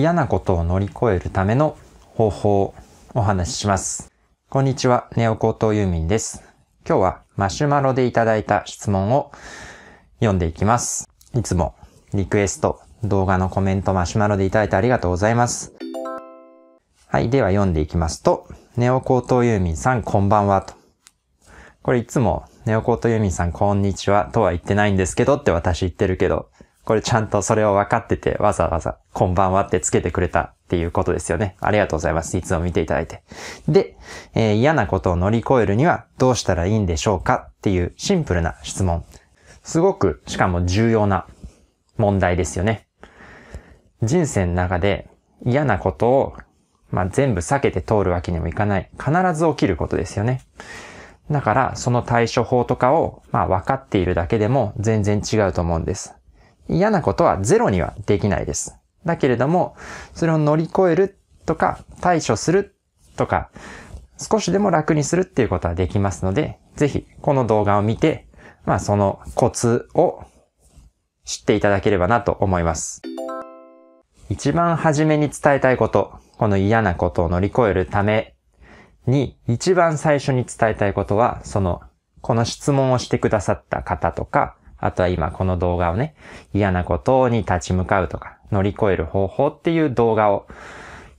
嫌なことを乗り越えるための方法をお話しします。こんにちは、ネオ高等ユーミンです。今日はマシュマロでいただいた質問を読んでいきます。いつもリクエスト、動画のコメント、マシュマロでいただいてありがとうございます。はい、では読んでいきますと、ネオ高等ユーミンさんこんばんはと。これいつもネオコートユーミンさんこんにちはとは言ってないんですけどって私言ってるけど、これちゃんとそれを分かってて、わざわざ、こんばんはってつけてくれたっていうことですよね。ありがとうございます。いつも見ていただいて。で、えー、嫌なことを乗り越えるにはどうしたらいいんでしょうかっていうシンプルな質問。すごく、しかも重要な問題ですよね。人生の中で嫌なことを、まあ、全部避けて通るわけにもいかない。必ず起きることですよね。だから、その対処法とかを、まあ、分かっているだけでも全然違うと思うんです。嫌なことはゼロにはできないです。だけれども、それを乗り越えるとか、対処するとか、少しでも楽にするっていうことはできますので、ぜひこの動画を見て、まあそのコツを知っていただければなと思います。一番初めに伝えたいこと、この嫌なことを乗り越えるために、一番最初に伝えたいことは、その、この質問をしてくださった方とか、あとは今この動画をね、嫌なことに立ち向かうとか、乗り越える方法っていう動画を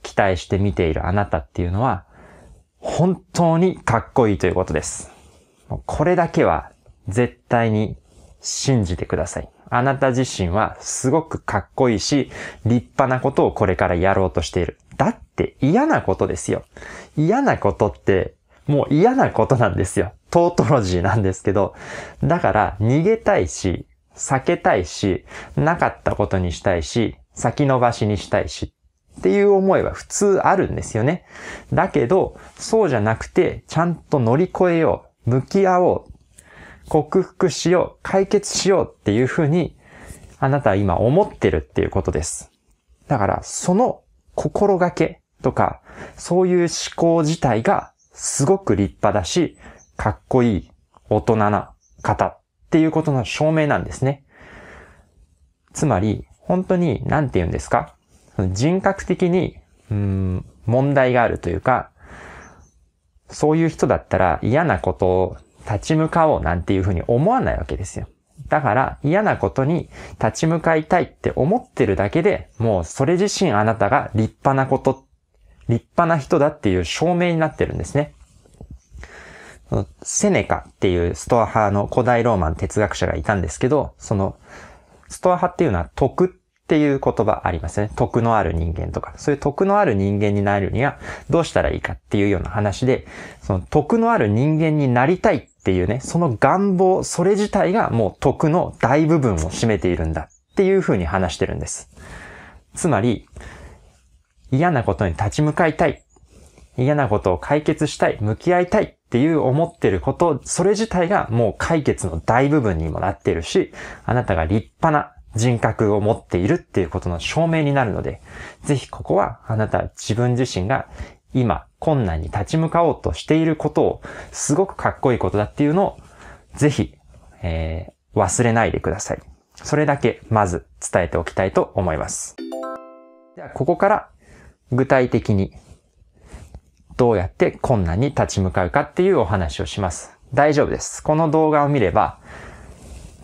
期待して見ているあなたっていうのは、本当にかっこいいということです。これだけは絶対に信じてください。あなた自身はすごくかっこいいし、立派なことをこれからやろうとしている。だって嫌なことですよ。嫌なことって、もう嫌なことなんですよ。トートロジーなんですけど、だから逃げたいし、避けたいし、なかったことにしたいし、先延ばしにしたいしっていう思いは普通あるんですよね。だけど、そうじゃなくて、ちゃんと乗り越えよう、向き合おう、克服しよう、解決しようっていうふうに、あなたは今思ってるっていうことです。だから、その心がけとか、そういう思考自体がすごく立派だし、かっこいい、大人な方っていうことの証明なんですね。つまり、本当に、なんて言うんですか人格的に、うん、問題があるというか、そういう人だったら嫌なことを立ち向かおうなんていうふうに思わないわけですよ。だから嫌なことに立ち向かいたいって思ってるだけで、もうそれ自身あなたが立派なこと、立派な人だっていう証明になってるんですね。セネカっていうストア派の古代ローマン哲学者がいたんですけど、その、ストア派っていうのは徳っていう言葉ありますね。徳のある人間とか。そういう徳のある人間になるにはどうしたらいいかっていうような話で、その徳のある人間になりたいっていうね、その願望、それ自体がもう徳の大部分を占めているんだっていうふうに話してるんです。つまり、嫌なことに立ち向かいたい。嫌なことを解決したい。向き合いたい。っていう思ってること、それ自体がもう解決の大部分にもなってるし、あなたが立派な人格を持っているっていうことの証明になるので、ぜひここはあなた自分自身が今困難に立ち向かおうとしていることをすごくかっこいいことだっていうのをぜひ、えー、忘れないでください。それだけまず伝えておきたいと思います。ではここから具体的にどうやって困難に立ち向かうかっていうお話をします。大丈夫です。この動画を見れば、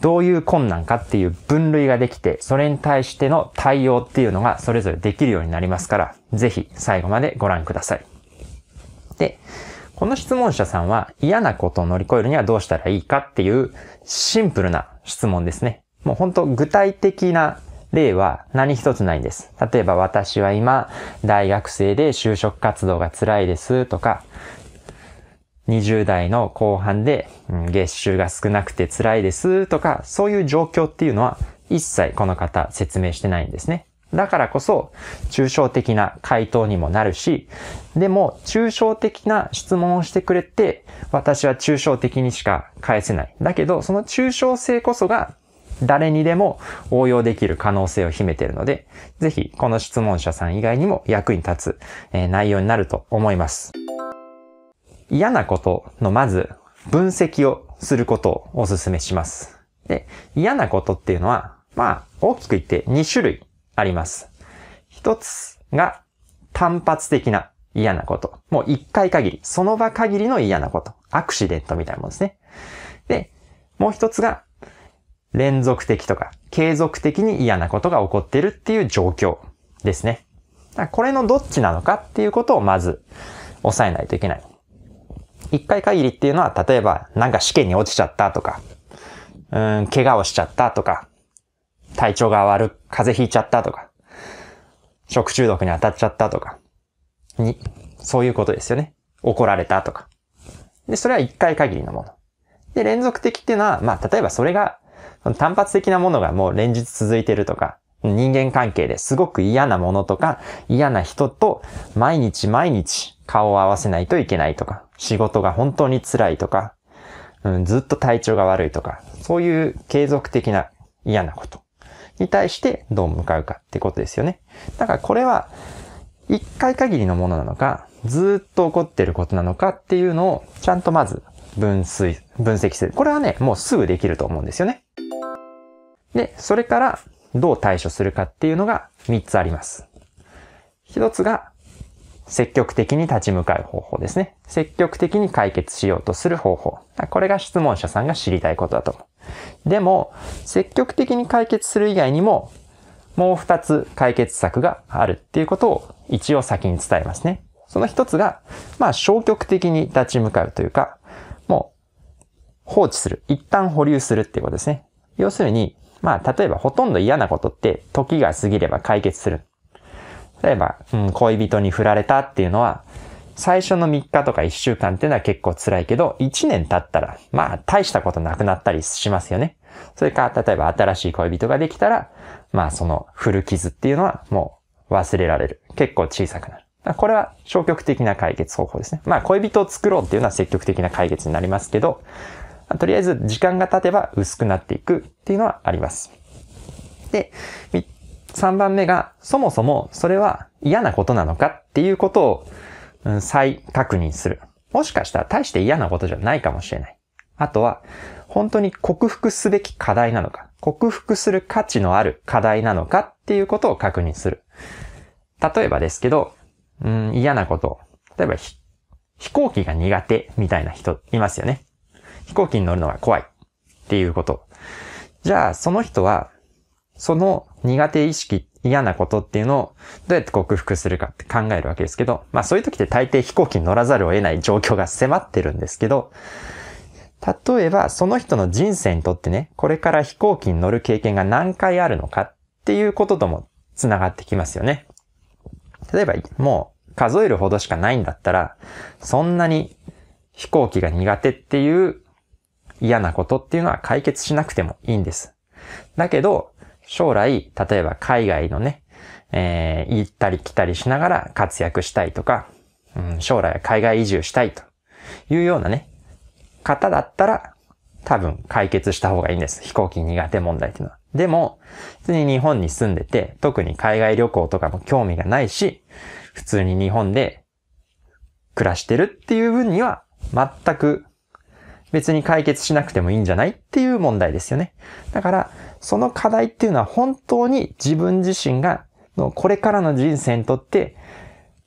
どういう困難かっていう分類ができて、それに対しての対応っていうのがそれぞれできるようになりますから、ぜひ最後までご覧ください。で、この質問者さんは嫌なことを乗り越えるにはどうしたらいいかっていうシンプルな質問ですね。もうほんと具体的な例は何一つないんです。例えば私は今、大学生で就職活動が辛いですとか、20代の後半で、月収が少なくて辛いですとか、そういう状況っていうのは一切この方説明してないんですね。だからこそ、抽象的な回答にもなるし、でも、抽象的な質問をしてくれて、私は抽象的にしか返せない。だけど、その抽象性こそが誰にでも応用できる可能性を秘めているので、ぜひこの質問者さん以外にも役に立つ、え内容になると思います。嫌なことのまず分析をすることをお勧めします。で、嫌なことっていうのは、まあ、大きく言って2種類あります。一つが単発的な嫌なこと。もう一回限り、その場限りの嫌なこと。アクシデントみたいなもんですね。で、もう一つが連続的とか、継続的に嫌なことが起こってるっていう状況ですね。これのどっちなのかっていうことをまず押さえないといけない。一回限りっていうのは、例えば、なんか試験に落ちちゃったとか、うん、怪我をしちゃったとか、体調が悪く、風邪ひいちゃったとか、食中毒に当たっちゃったとか、に、そういうことですよね。怒られたとか。で、それは一回限りのもの。で、連続的っていうのは、まあ、例えばそれが単発的なものがもう連日続いてるとか、人間関係ですごく嫌なものとか、嫌な人と毎日毎日顔を合わせないといけないとか、仕事が本当に辛いとか、うん、ずっと体調が悪いとか、そういう継続的な嫌なことに対してどう向かうかってことですよね。だからこれは、一回限りのものなのか、ずっと起こってることなのかっていうのを、ちゃんとまず分析、分析する。これはね、もうすぐできると思うんですよね。で、それからどう対処するかっていうのが3つあります。1つが、積極的に立ち向かう方法ですね。積極的に解決しようとする方法。これが質問者さんが知りたいことだと思う。でも、積極的に解決する以外にも、もう2つ解決策があるっていうことを一応先に伝えますね。その1つが、まあ消極的に立ち向かうというか、もう放置する。一旦保留するっていうことですね。要するに、まあ、例えばほとんど嫌なことって時が過ぎれば解決する。例えば、うん、恋人に振られたっていうのは、最初の3日とか1週間っていうのは結構辛いけど、1年経ったら、まあ、大したことなくなったりしますよね。それか、例えば新しい恋人ができたら、まあ、その古傷っていうのはもう忘れられる。結構小さくなる。これは消極的な解決方法ですね。まあ、恋人を作ろうっていうのは積極的な解決になりますけど、とりあえず時間が経てば薄くなっていくっていうのはあります。で、3番目が、そもそもそれは嫌なことなのかっていうことを再確認する。もしかしたら大して嫌なことじゃないかもしれない。あとは、本当に克服すべき課題なのか、克服する価値のある課題なのかっていうことを確認する。例えばですけど、うん、嫌なこと。例えば、飛行機が苦手みたいな人いますよね。飛行機に乗るのが怖いっていうこと。じゃあ、その人は、その苦手意識、嫌なことっていうのをどうやって克服するかって考えるわけですけど、まあそういう時って大抵飛行機に乗らざるを得ない状況が迫ってるんですけど、例えばその人の人生にとってね、これから飛行機に乗る経験が何回あるのかっていうこととも繋がってきますよね。例えばもう数えるほどしかないんだったら、そんなに飛行機が苦手っていう嫌なことっていうのは解決しなくてもいいんです。だけど、将来、例えば海外のね、えー、行ったり来たりしながら活躍したいとか、うん、将来海外移住したいというようなね、方だったら、多分解決した方がいいんです。飛行機苦手問題っていうのは。でも、普通に日本に住んでて、特に海外旅行とかも興味がないし、普通に日本で暮らしてるっていう分には、全く別に解決しなくてもいいんじゃないっていう問題ですよね。だから、その課題っていうのは本当に自分自身が、のこれからの人生にとって、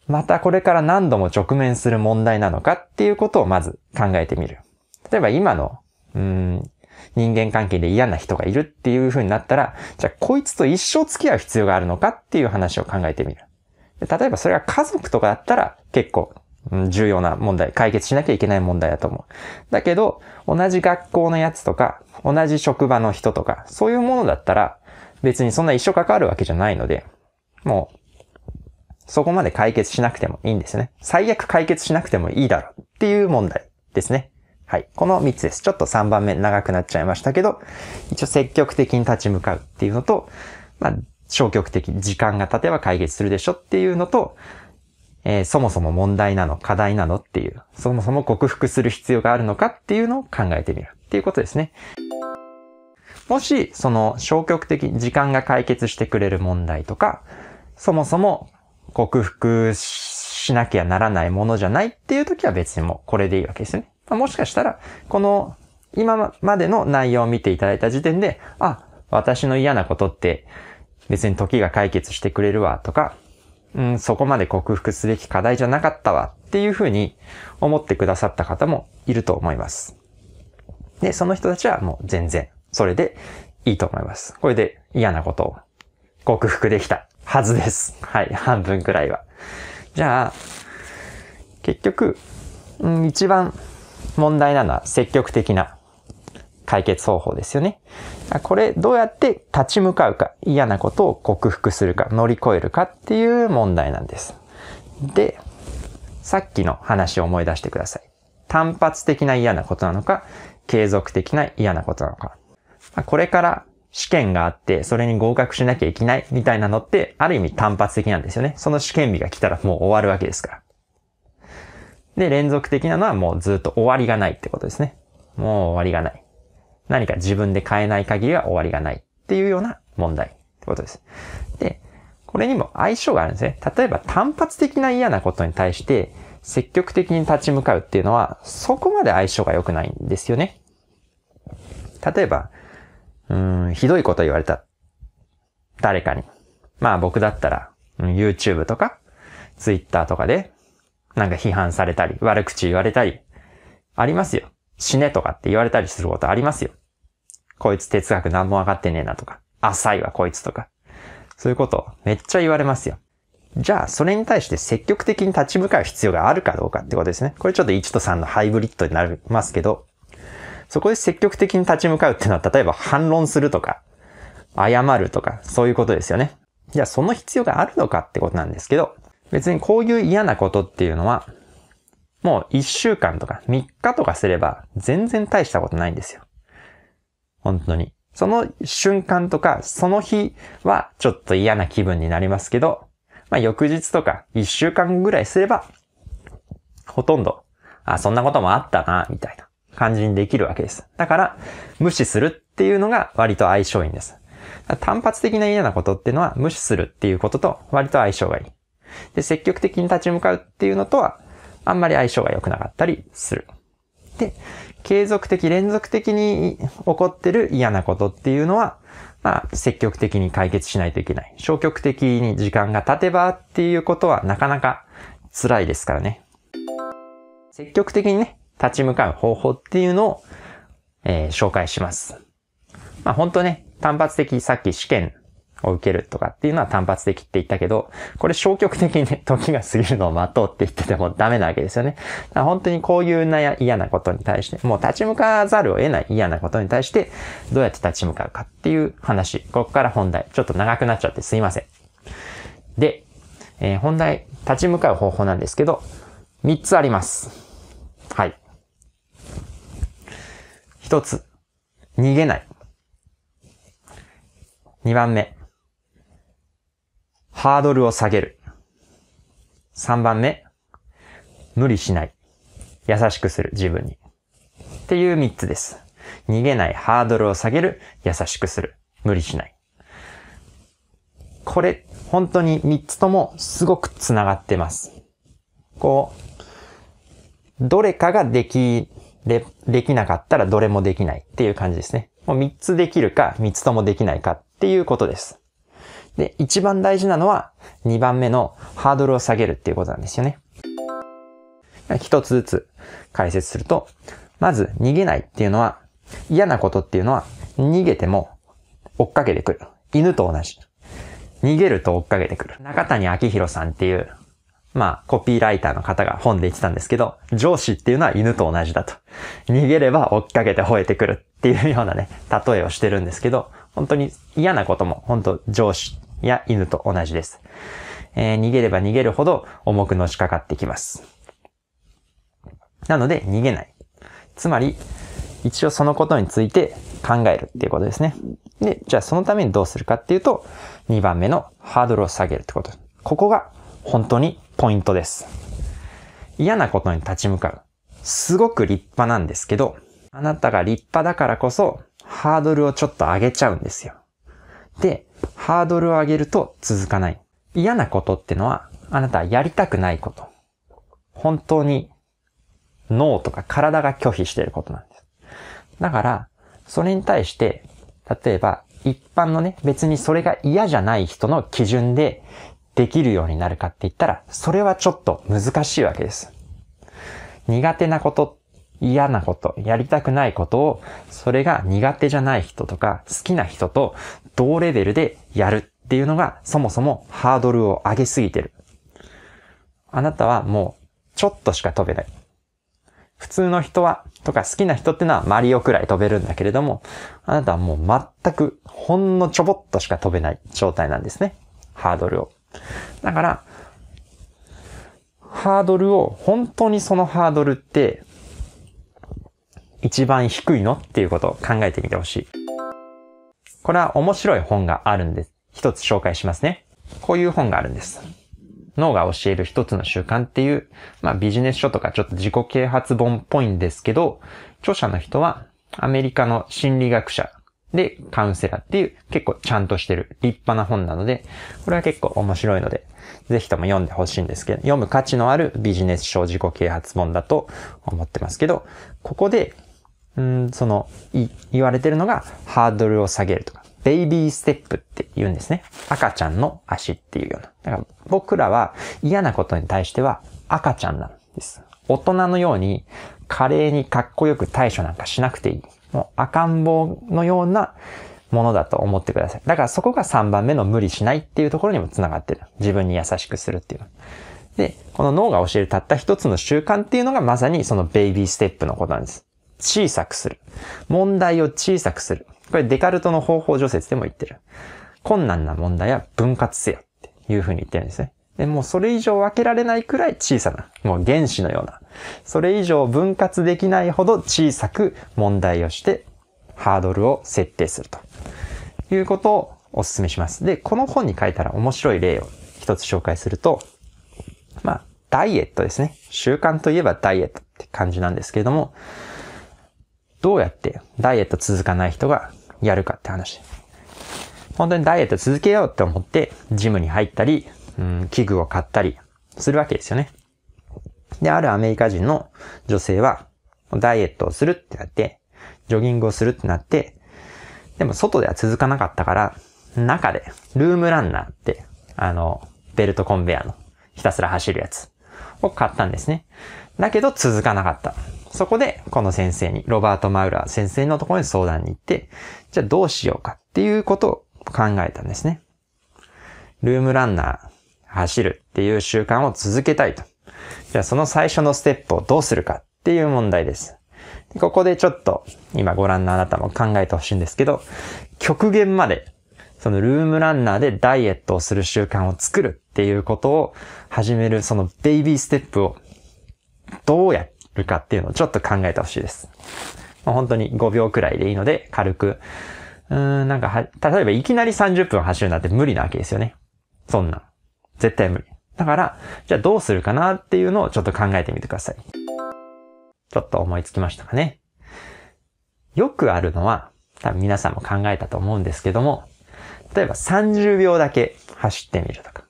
またこれから何度も直面する問題なのかっていうことをまず考えてみる。例えば今の、うん、人間関係で嫌な人がいるっていう風になったら、じゃあこいつと一生付き合う必要があるのかっていう話を考えてみる。例えばそれが家族とかだったら結構重要な問題、解決しなきゃいけない問題だと思う。だけど、同じ学校のやつとか、同じ職場の人とか、そういうものだったら、別にそんな一生関わるわけじゃないので、もう、そこまで解決しなくてもいいんですね。最悪解決しなくてもいいだろうっていう問題ですね。はい。この3つです。ちょっと3番目長くなっちゃいましたけど、一応積極的に立ち向かうっていうのと、まあ、消極的、時間が経てば解決するでしょっていうのと、えー、そもそも問題なの、課題なのっていう、そもそも克服する必要があるのかっていうのを考えてみるっていうことですね。もし、その消極的、時間が解決してくれる問題とか、そもそも克服しなきゃならないものじゃないっていう時は別にもうこれでいいわけですね。まあ、もしかしたら、この今までの内容を見ていただいた時点で、あ、私の嫌なことって別に時が解決してくれるわとか、うん、そこまで克服すべき課題じゃなかったわっていうふうに思ってくださった方もいると思います。で、その人たちはもう全然、それでいいと思います。これで嫌なことを克服できたはずです。はい、半分くらいは。じゃあ、結局、うん、一番問題なのは積極的な解決方法ですよね。これどうやって立ち向かうか、嫌なことを克服するか、乗り越えるかっていう問題なんです。で、さっきの話を思い出してください。単発的な嫌なことなのか、継続的な嫌なことなのか。これから試験があって、それに合格しなきゃいけないみたいなのって、ある意味単発的なんですよね。その試験日が来たらもう終わるわけですから。で、連続的なのはもうずっと終わりがないってことですね。もう終わりがない。何か自分で変えない限りは終わりがないっていうような問題ってことです。で、これにも相性があるんですね。例えば単発的な嫌なことに対して積極的に立ち向かうっていうのはそこまで相性が良くないんですよね。例えば、うん、ひどいこと言われた。誰かに。まあ僕だったら、YouTube とか、Twitter とかで、なんか批判されたり、悪口言われたり、ありますよ。死ねとかって言われたりすることありますよ。こいつ哲学何も分かってねえなとか、浅いわこいつとか、そういうことをめっちゃ言われますよ。じゃあ、それに対して積極的に立ち向かう必要があるかどうかってことですね。これちょっと1と3のハイブリッドになりますけど、そこで積極的に立ち向かうっていうのは、例えば反論するとか、謝るとか、そういうことですよね。じゃあ、その必要があるのかってことなんですけど、別にこういう嫌なことっていうのは、もう1週間とか3日とかすれば全然大したことないんですよ。本当に。その瞬間とか、その日はちょっと嫌な気分になりますけど、まあ翌日とか一週間ぐらいすれば、ほとんど、あ、そんなこともあったな、みたいな感じにできるわけです。だから、無視するっていうのが割と相性いいんです。単発的な嫌なことっていうのは無視するっていうことと割と相性がいい。で、積極的に立ち向かうっていうのとは、あんまり相性が良くなかったりする。で、継続的、連続的に起こってる嫌なことっていうのは、まあ、積極的に解決しないといけない。消極的に時間が経てばっていうことはなかなか辛いですからね。積極的にね、立ち向かう方法っていうのを、えー、紹介します。まあ、本当ね、単発的、さっき試験を受けるとかっていうのは単発的って言ったけど、これ消極的にね、時が過ぎるのを待とうって言っててもダメなわけですよね。だから本当にこういうな嫌なことに対して、もう立ち向かざるを得ない嫌なことに対して、どうやって立ち向かうかっていう話。ここから本題。ちょっと長くなっちゃってすいません。で、えー、本題、立ち向かう方法なんですけど、3つあります。はい。1つ、逃げない。2番目、ハードルを下げる。3番目、無理しない。優しくする、自分に。っていう3つです。逃げない、ハードルを下げる、優しくする、無理しない。これ、本当に3つともすごく繋がってます。こう、どれかができ、で、できなかったらどれもできないっていう感じですね。もう3つできるか、3つともできないかっていうことです。で、一番大事なのは2番目のハードルを下げるっていうことなんですよね。一つずつ解説すると、まず逃げないっていうのは、嫌なことっていうのは逃げても追っかけてくる。犬と同じ。逃げると追っかけてくる。中谷明宏さんっていうまあ、コピーライターの方が本で言ってたんですけど、上司っていうのは犬と同じだと。逃げれば追っかけて吠えてくるっていうようなね、例えをしてるんですけど、本当に嫌なことも、本当上司や犬と同じです。えー、逃げれば逃げるほど重くのしかかってきます。なので、逃げない。つまり、一応そのことについて考えるっていうことですね。で、じゃあそのためにどうするかっていうと、2番目のハードルを下げるってこと。ここが本当にポイントです。嫌なことに立ち向かう。すごく立派なんですけど、あなたが立派だからこそ、ハードルをちょっと上げちゃうんですよ。で、ハードルを上げると続かない。嫌なことってのは、あなたはやりたくないこと。本当に、脳とか体が拒否していることなんです。だから、それに対して、例えば、一般のね、別にそれが嫌じゃない人の基準で、できるようになるかって言ったら、それはちょっと難しいわけです。苦手なこと、嫌なこと、やりたくないことを、それが苦手じゃない人とか好きな人と同レベルでやるっていうのがそもそもハードルを上げすぎてる。あなたはもうちょっとしか飛べない。普通の人は、とか好きな人ってのはマリオくらい飛べるんだけれども、あなたはもう全くほんのちょぼっとしか飛べない状態なんですね。ハードルを。だから、ハードルを、本当にそのハードルって、一番低いのっていうことを考えてみてほしい。これは面白い本があるんです。一つ紹介しますね。こういう本があるんです。脳が教える一つの習慣っていう、まあビジネス書とかちょっと自己啓発本っぽいんですけど、著者の人はアメリカの心理学者で、カウンセラーっていう結構ちゃんとしてる立派な本なので、これは結構面白いので、ぜひとも読んでほしいんですけど、読む価値のあるビジネス書自己啓発本だと思ってますけど、ここで、うんその、言われてるのがハードルを下げるとか、ベイビーステップって言うんですね。赤ちゃんの足っていうような。だから僕らは嫌なことに対しては赤ちゃんなんです。大人のように華麗にかっこよく対処なんかしなくていい。もう赤ん坊のようなものだと思ってください。だからそこが3番目の無理しないっていうところにも繋がってる。自分に優しくするっていう。で、この脳が教えるたった一つの習慣っていうのがまさにそのベイビーステップのことなんです。小さくする。問題を小さくする。これデカルトの方法除説でも言ってる。困難な問題は分割せよっていうふうに言ってるんですね。でもうそれ以上分けられないくらい小さな、もう原子のような、それ以上分割できないほど小さく問題をしてハードルを設定するということをお勧めします。で、この本に書いたら面白い例を一つ紹介すると、まあ、ダイエットですね。習慣といえばダイエットって感じなんですけれども、どうやってダイエット続かない人がやるかって話。本当にダイエット続けようって思って、ジムに入ったり、うん、器具を買ったりするわけですよね。で、あるアメリカ人の女性は、ダイエットをするってなって、ジョギングをするってなって、でも外では続かなかったから、中で、ルームランナーって、あの、ベルトコンベアの、ひたすら走るやつを買ったんですね。だけど続かなかった。そこで、この先生に、ロバート・マウラー先生のところに相談に行って、じゃあどうしようかっていうことを考えたんですね。ルームランナー、走るっていう習慣を続けたいと。じゃあその最初のステップをどうするかっていう問題です。ここでちょっと今ご覧のあなたも考えてほしいんですけど、極限までそのルームランナーでダイエットをする習慣を作るっていうことを始めるそのベイビーステップをどうやるかっていうのをちょっと考えてほしいです。もう本当に5秒くらいでいいので軽く、うーん、なんかは、例えばいきなり30分走るなんて無理なわけですよね。そんな。絶対無理。だから、じゃあどうするかなっていうのをちょっと考えてみてください。ちょっと思いつきましたかね。よくあるのは、多分皆さんも考えたと思うんですけども、例えば30秒だけ走ってみるとか、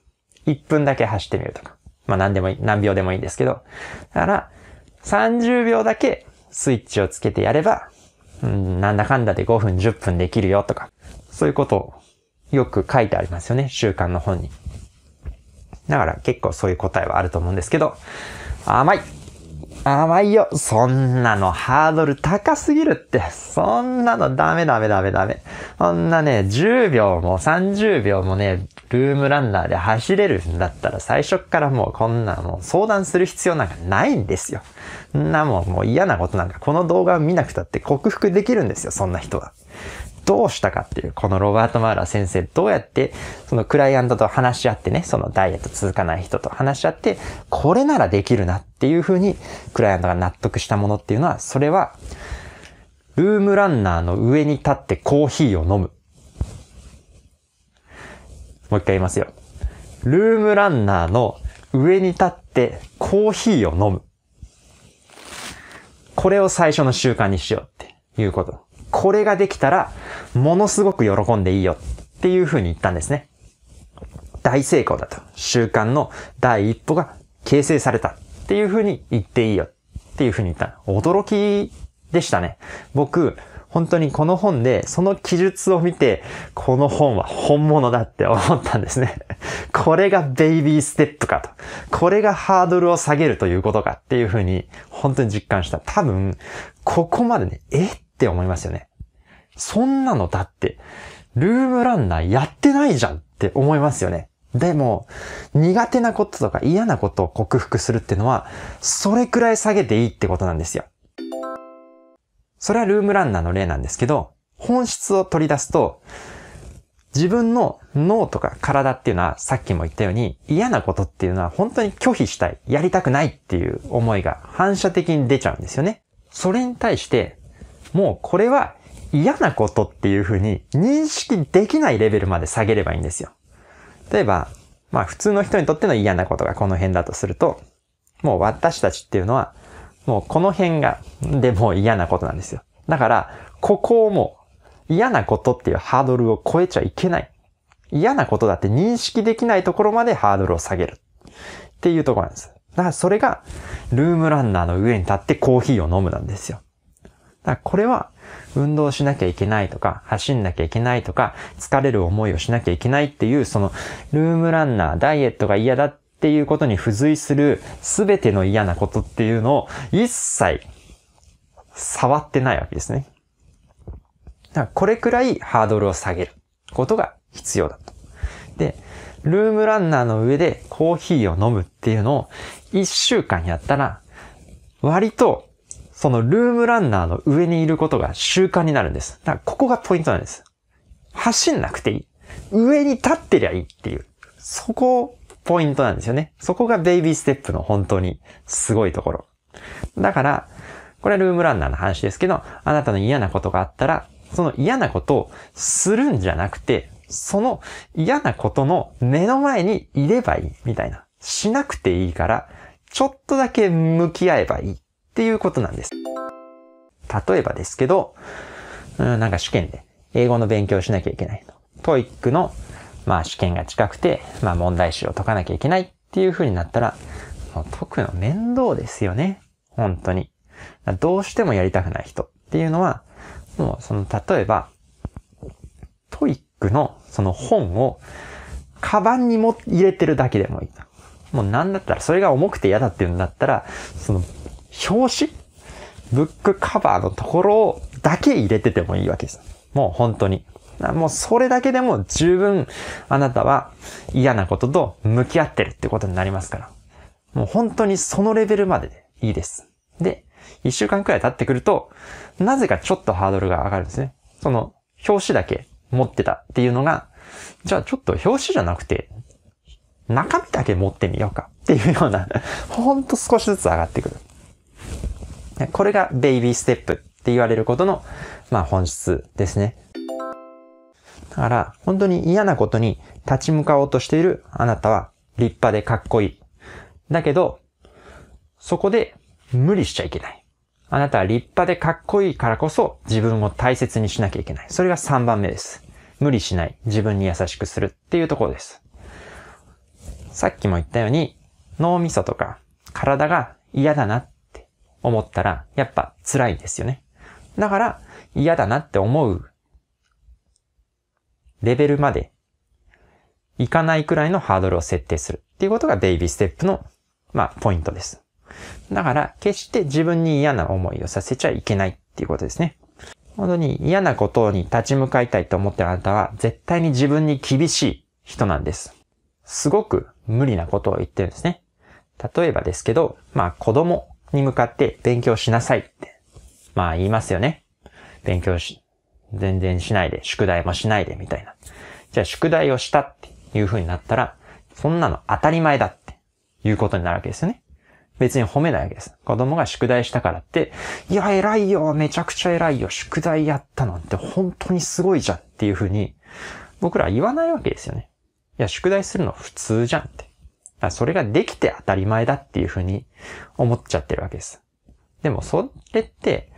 1分だけ走ってみるとか、まあ何でもいい、何秒でもいいんですけど、だから30秒だけスイッチをつけてやれば、うん、なんだかんだで5分10分できるよとか、そういうことをよく書いてありますよね、習慣の本に。だから結構そういう答えはあると思うんですけど、甘い甘いよそんなのハードル高すぎるって。そんなのダメダメダメダメ。そんなね、10秒も30秒もね、ルームランナーで走れるんだったら最初からもうこんなもう相談する必要なんかないんですよ。んなもんもう嫌なことなんかこの動画を見なくたって克服できるんですよ、そんな人は。どうしたかっていう、このロバート・マーラー先生、どうやって、そのクライアントと話し合ってね、そのダイエット続かない人と話し合って、これならできるなっていうふうに、クライアントが納得したものっていうのは、それは、ルームランナーの上に立ってコーヒーを飲む。もう一回言いますよ。ルームランナーの上に立ってコーヒーを飲む。これを最初の習慣にしようっていうこと。これができたら、ものすごく喜んでいいよっていうふうに言ったんですね。大成功だと。習慣の第一歩が形成されたっていうふうに言っていいよっていうふうに言った。驚きでしたね。僕、本当にこの本で、その記述を見て、この本は本物だって思ったんですね。これがベイビーステップかと。これがハードルを下げるということかっていうふうに、本当に実感した。多分、ここまでね、えって思いますよね。そんなのだって、ルームランナーやってないじゃんって思いますよね。でも、苦手なこととか嫌なことを克服するってのは、それくらい下げていいってことなんですよ。それはルームランナーの例なんですけど、本質を取り出すと、自分の脳とか体っていうのはさっきも言ったように嫌なことっていうのは本当に拒否したい、やりたくないっていう思いが反射的に出ちゃうんですよね。それに対してもうこれは嫌なことっていうふうに認識できないレベルまで下げればいいんですよ。例えば、まあ普通の人にとっての嫌なことがこの辺だとすると、もう私たちっていうのは、もうこの辺が、でも嫌なことなんですよ。だから、ここをもう嫌なことっていうハードルを超えちゃいけない。嫌なことだって認識できないところまでハードルを下げる。っていうところなんです。だからそれが、ルームランナーの上に立ってコーヒーを飲むなんですよ。だこれは運動しなきゃいけないとか、走んなきゃいけないとか、疲れる思いをしなきゃいけないっていう、そのルームランナー、ダイエットが嫌だっていうことに付随する全ての嫌なことっていうのを一切触ってないわけですね。だからこれくらいハードルを下げることが必要だと。で、ルームランナーの上でコーヒーを飲むっていうのを一週間やったら、割とそのルームランナーの上にいることが習慣になるんです。だからここがポイントなんです。走んなくていい。上に立ってりゃいいっていう。そこ、ポイントなんですよね。そこがベイビーステップの本当にすごいところ。だから、これはルームランナーの話ですけど、あなたの嫌なことがあったら、その嫌なことをするんじゃなくて、その嫌なことの目の前にいればいい、みたいな。しなくていいから、ちょっとだけ向き合えばいいっていうことなんです。例えばですけど、うん、なんか試験で英語の勉強しなきゃいけないと。トイックの、まあ試験が近くて、まあ問題集を解かなきゃいけないっていう風になったら、もう解くの面倒ですよね。本当に。どうしてもやりたくない人っていうのは、もうその例えば、トイックのその本をカバンにも入れてるだけでもいいもうなんだったら、それが重くて嫌だっていうんだったら、その表紙ブックカバーのところだけ入れててもいいわけです。もう本当に。もうそれだけでも十分あなたは嫌なことと向き合ってるってことになりますから。もう本当にそのレベルまででいいです。で、一週間くらい経ってくると、なぜかちょっとハードルが上がるんですね。その表紙だけ持ってたっていうのが、じゃあちょっと表紙じゃなくて、中身だけ持ってみようかっていうような、ほんと少しずつ上がってくる。これがベイビーステップって言われることの、まあ本質ですね。だから、本当に嫌なことに立ち向かおうとしているあなたは立派でかっこいい。だけど、そこで無理しちゃいけない。あなたは立派でかっこいいからこそ自分を大切にしなきゃいけない。それが3番目です。無理しない。自分に優しくするっていうところです。さっきも言ったように、脳みそとか体が嫌だなっ思ったら、やっぱ辛いですよね。だから、嫌だなって思うレベルまでいかないくらいのハードルを設定するっていうことがベイビーステップの、まあ、ポイントです。だから、決して自分に嫌な思いをさせちゃいけないっていうことですね。本当に嫌なことに立ち向かいたいと思ってるあなたは、絶対に自分に厳しい人なんです。すごく無理なことを言ってるんですね。例えばですけど、まあ子供に向かって勉強しなさいって、まあ言いますよね。勉強し、全然しないで、宿題もしないで、みたいな。じゃあ宿題をしたっていう風になったら、そんなの当たり前だっていうことになるわけですよね。別に褒めないわけです。子供が宿題したからって、いや、偉いよめちゃくちゃ偉いよ宿題やったなんて本当にすごいじゃんっていう風に、僕らは言わないわけですよね。いや、宿題するの普通じゃんって。それができて当たり前だっていうふうに思っちゃってるわけです。でも、それって、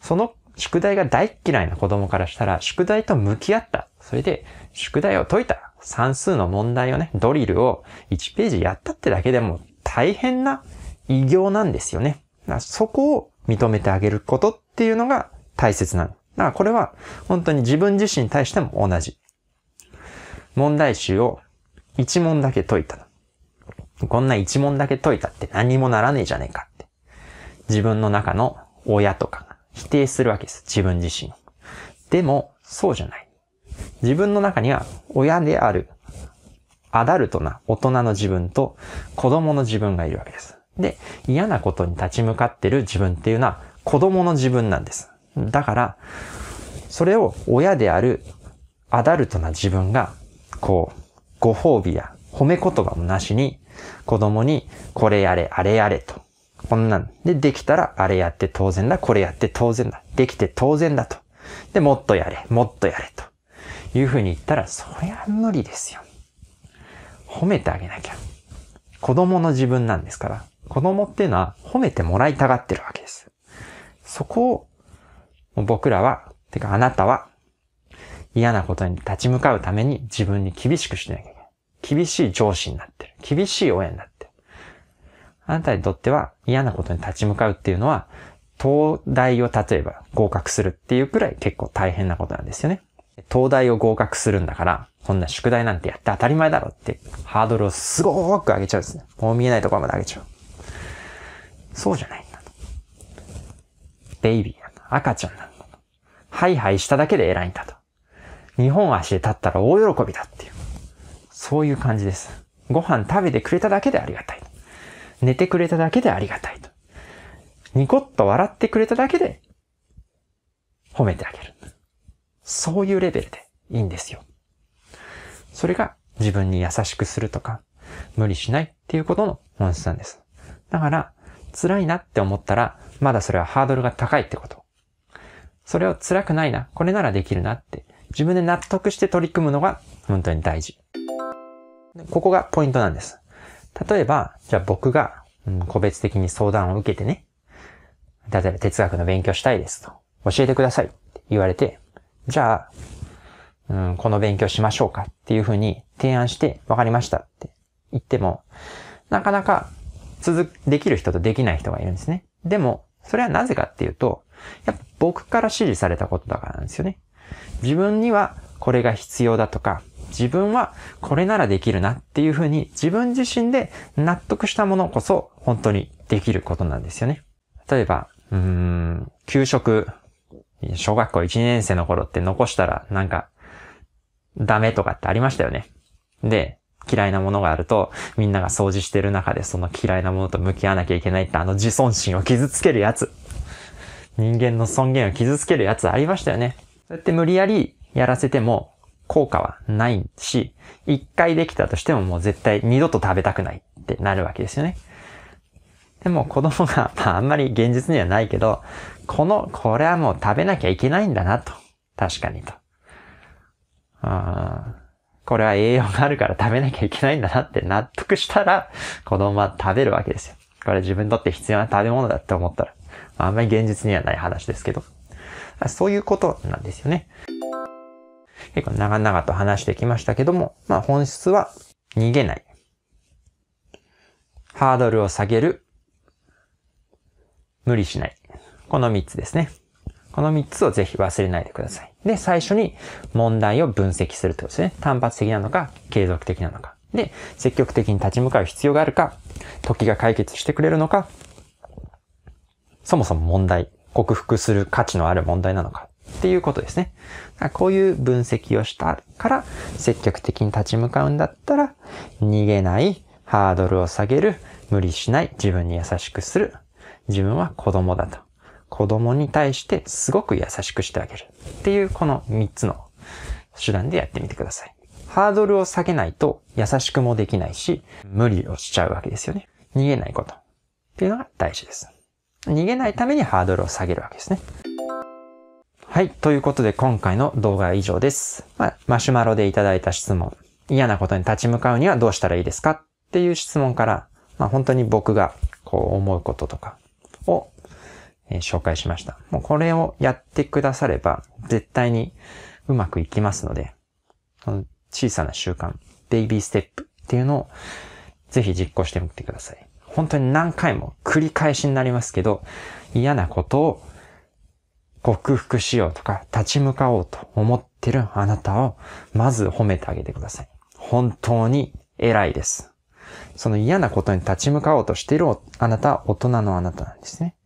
その宿題が大嫌いな子供からしたら、宿題と向き合った。それで、宿題を解いた。算数の問題をね、ドリルを1ページやったってだけでも大変な偉業なんですよね。そこを認めてあげることっていうのが大切なの。だからこれは本当に自分自身に対しても同じ。問題集を1問だけ解いたの。こんな一問だけ解いたって何にもならねえじゃねえかって。自分の中の親とかが否定するわけです。自分自身。でも、そうじゃない。自分の中には親であるアダルトな大人の自分と子供の自分がいるわけです。で、嫌なことに立ち向かってる自分っていうのは子供の自分なんです。だから、それを親であるアダルトな自分が、こう、ご褒美や褒め言葉もなしに子供にこれやれ、あれやれと。こんなんで、できたらあれやって当然だ、これやって当然だ、できて当然だと。で、もっとやれ、もっとやれと。いうふうに言ったら、そりゃ無理ですよ。褒めてあげなきゃ。子供の自分なんですから、子供っていうのは褒めてもらいたがってるわけです。そこを、僕らは、てかあなたは、嫌なことに立ち向かうために自分に厳しくしてなきゃ厳しい上司になってる。厳しい親になってる。あなたにとっては嫌なことに立ち向かうっていうのは、東大を例えば合格するっていうくらい結構大変なことなんですよね。東大を合格するんだから、こんな宿題なんてやって当たり前だろってハードルをすごく上げちゃうんですね。もう見えないところまで上げちゃう。そうじゃないんだと。ベイビーなんだ。赤ちゃんなんだハイハイしただけで偉いんだと。日本足で立ったら大喜びだっていう。そういう感じです。ご飯食べてくれただけでありがたい。寝てくれただけでありがたいと。ニコッと笑ってくれただけで褒めてあげる。そういうレベルでいいんですよ。それが自分に優しくするとか、無理しないっていうことの本質なんです。だから、辛いなって思ったら、まだそれはハードルが高いってこと。それを辛くないな、これならできるなって、自分で納得して取り組むのが本当に大事。ここがポイントなんです。例えば、じゃあ僕が、うん、個別的に相談を受けてね、例えば哲学の勉強したいですと、教えてくださいって言われて、じゃあ、うん、この勉強しましょうかっていうふうに提案して、わかりましたって言っても、なかなか続、できる人とできない人がいるんですね。でも、それはなぜかっていうと、やっぱ僕から指示されたことだからなんですよね。自分にはこれが必要だとか、自分はこれならできるなっていうふうに自分自身で納得したものこそ本当にできることなんですよね。例えば、うーん、給食、小学校1年生の頃って残したらなんかダメとかってありましたよね。で、嫌いなものがあると、みんなが掃除してる中でその嫌いなものと向き合わなきゃいけないってあの自尊心を傷つけるやつ。人間の尊厳を傷つけるやつありましたよね。そうやって無理やりやらせても、効果はないし、一回できたとしてももう絶対二度と食べたくないってなるわけですよね。でも子供が、まああんまり現実にはないけど、この、これはもう食べなきゃいけないんだなと。確かにと。あこれは栄養があるから食べなきゃいけないんだなって納得したら、子供は食べるわけですよ。これ自分にとって必要な食べ物だって思ったら。あんまり現実にはない話ですけど。そういうことなんですよね。結構長々と話してきましたけども、まあ本質は逃げない。ハードルを下げる。無理しない。この3つですね。この3つをぜひ忘れないでください。で、最初に問題を分析するってことですね。単発的なのか、継続的なのか。で、積極的に立ち向かう必要があるか、時が解決してくれるのか、そもそも問題、克服する価値のある問題なのか。っていうことですね。こういう分析をしたから積極的に立ち向かうんだったら逃げない、ハードルを下げる、無理しない、自分に優しくする。自分は子供だと。子供に対してすごく優しくしてあげる。っていうこの3つの手段でやってみてください。ハードルを下げないと優しくもできないし、無理をしちゃうわけですよね。逃げないこと。っていうのが大事です。逃げないためにハードルを下げるわけですね。はい。ということで今回の動画は以上です。まあ、マシュマロでいただいた質問。嫌なことに立ち向かうにはどうしたらいいですかっていう質問から、まあ、本当に僕がこう思うこととかを、えー、紹介しました。もうこれをやってくだされば絶対にうまくいきますので、その小さな習慣、ベイビーステップっていうのをぜひ実行してみてください。本当に何回も繰り返しになりますけど、嫌なことを克服しようとか立ち向かおうと思ってるあなたをまず褒めてあげてください。本当に偉いです。その嫌なことに立ち向かおうとしているあなたは大人のあなたなんですね。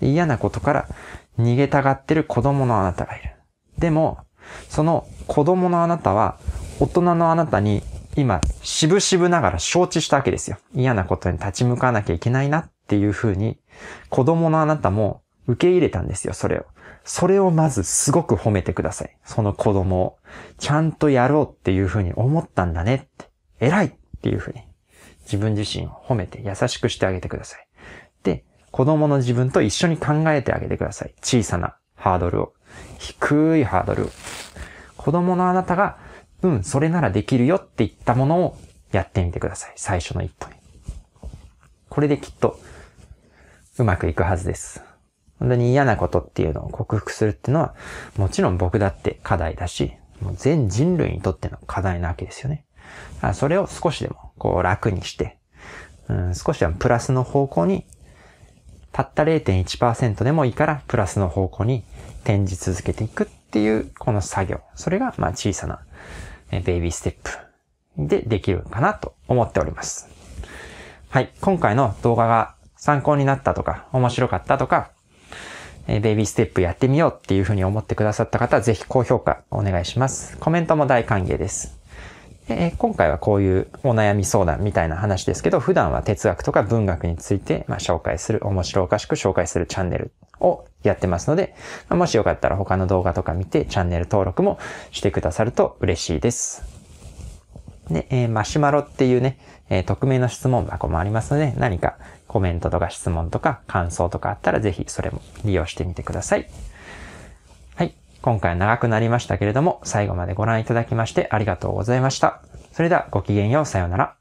嫌なことから逃げたがってる子供のあなたがいる。でも、その子供のあなたは大人のあなたに今、渋々ながら承知したわけですよ。嫌なことに立ち向かなきゃいけないなっていうふうに、子供のあなたも受け入れたんですよ、それを。それをまずすごく褒めてください。その子供を。ちゃんとやろうっていうふうに思ったんだねって。偉いっていうふうに。自分自身を褒めて優しくしてあげてください。で、子供の自分と一緒に考えてあげてください。小さなハードルを。低いハードルを。子供のあなたが、うん、それならできるよって言ったものをやってみてください。最初の一歩に。これできっと、うまくいくはずです。本当に嫌なことっていうのを克服するっていうのは、もちろん僕だって課題だし、もう全人類にとっての課題なわけですよね。だからそれを少しでもこう楽にして、うん、少しでもプラスの方向に、たった0.1%でもいいからプラスの方向に転じ続けていくっていうこの作業。それがまあ小さなベイビーステップでできるかなと思っております。はい。今回の動画が参考になったとか、面白かったとか、えベイビーステップやってみようっていうふうに思ってくださった方は、ぜひ高評価お願いします。コメントも大歓迎です。え今回はこういうお悩み相談みたいな話ですけど、普段は哲学とか文学について、ま紹介する、面白おかしく紹介するチャンネルをやってますので、まもしよかったら他の動画とか見てチャンネル登録もしてくださると嬉しいです。で、えマシュマロっていうね、え匿名の質問箱もありますので、何かコメントとか質問とか感想とかあったらぜひそれも利用してみてください。はい。今回は長くなりましたけれども、最後までご覧いただきましてありがとうございました。それではごきげんよう、さようなら。